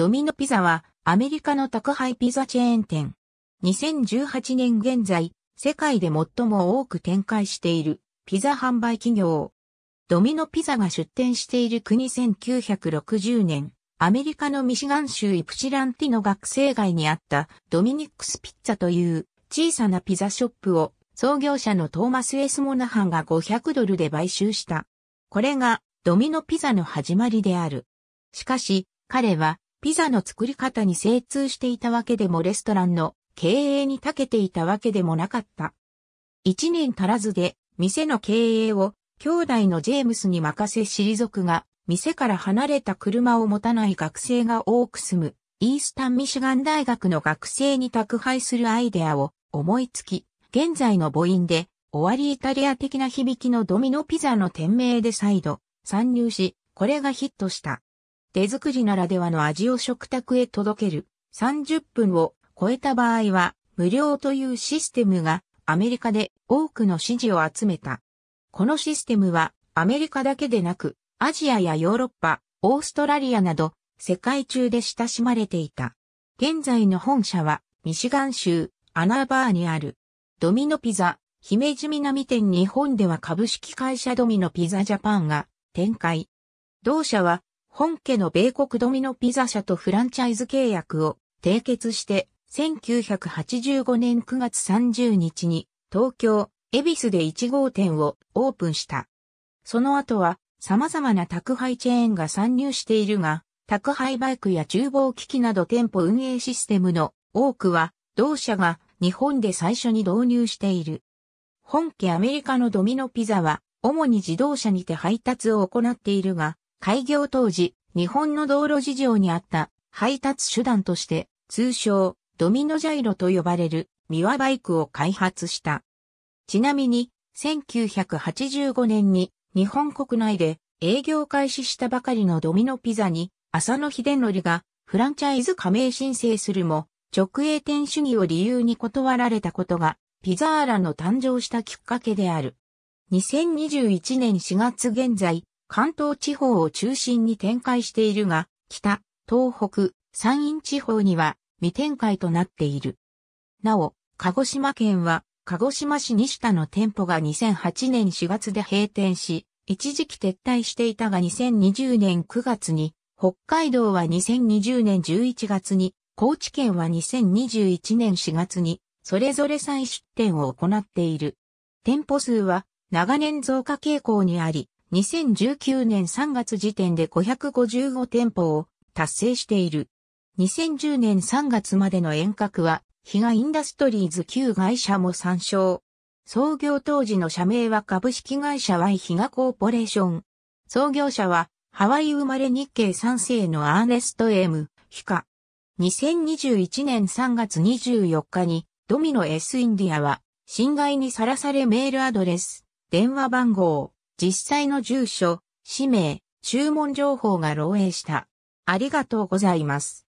ドミノピザはアメリカの宅配ピザチェーン店。2018年現在、世界で最も多く展開しているピザ販売企業。ドミノピザが出店している国1960年、アメリカのミシガン州イプチランティの学生街にあったドミニックスピッツァという小さなピザショップを創業者のトーマス・エス・モナハンが500ドルで買収した。これがドミノピザの始まりである。しかし、彼はピザの作り方に精通していたわけでもレストランの経営に長けていたわけでもなかった。一年足らずで店の経営を兄弟のジェームスに任せ退くが、店から離れた車を持たない学生が多く住む、イースタンミシガン大学の学生に宅配するアイデアを思いつき、現在の母音で、終わりイタリア的な響きのドミノピザの店名で再度参入し、これがヒットした。手作りならではの味を食卓へ届ける。30分を超えた場合は無料というシステムがアメリカで多くの支持を集めた。このシステムはアメリカだけでなくアジアやヨーロッパ、オーストラリアなど世界中で親しまれていた。現在の本社はミシガン州アナーバーにあるドミノピザ姫路南店日本では株式会社ドミノピザジャパンが展開。同社は本家の米国ドミノピザ社とフランチャイズ契約を締結して、1985年9月30日に東京、恵比寿で1号店をオープンした。その後は様々な宅配チェーンが参入しているが、宅配バイクや厨房機器など店舗運営システムの多くは同社が日本で最初に導入している。本家アメリカのドミノピザは主に自動車にて配達を行っているが、開業当時、日本の道路事情にあった配達手段として、通称、ドミノジャイロと呼ばれる、ミワバイクを開発した。ちなみに、1985年に日本国内で営業開始したばかりのドミノピザに、浅野秀則がフランチャイズ加盟申請するも、直営店主義を理由に断られたことが、ピザーラの誕生したきっかけである。2021年4月現在、関東地方を中心に展開しているが、北、東北、山陰地方には未展開となっている。なお、鹿児島県は、鹿児島市西田の店舗が2008年4月で閉店し、一時期撤退していたが2020年9月に、北海道は2020年11月に、高知県は2021年4月に、それぞれ再出店を行っている。店舗数は長年増加傾向にあり、2019年3月時点で555店舗を達成している。2010年3月までの遠隔は、ヒガインダストリーズ旧会社も参照。創業当時の社名は株式会社 Y ヒガコーポレーション。創業者は、ハワイ生まれ日系3世のアーネスト M、ヒカ。2021年3月24日に、ドミノ S インディアは、侵害にさらされメールアドレス、電話番号、実際の住所、氏名、注文情報が漏洩した。ありがとうございます。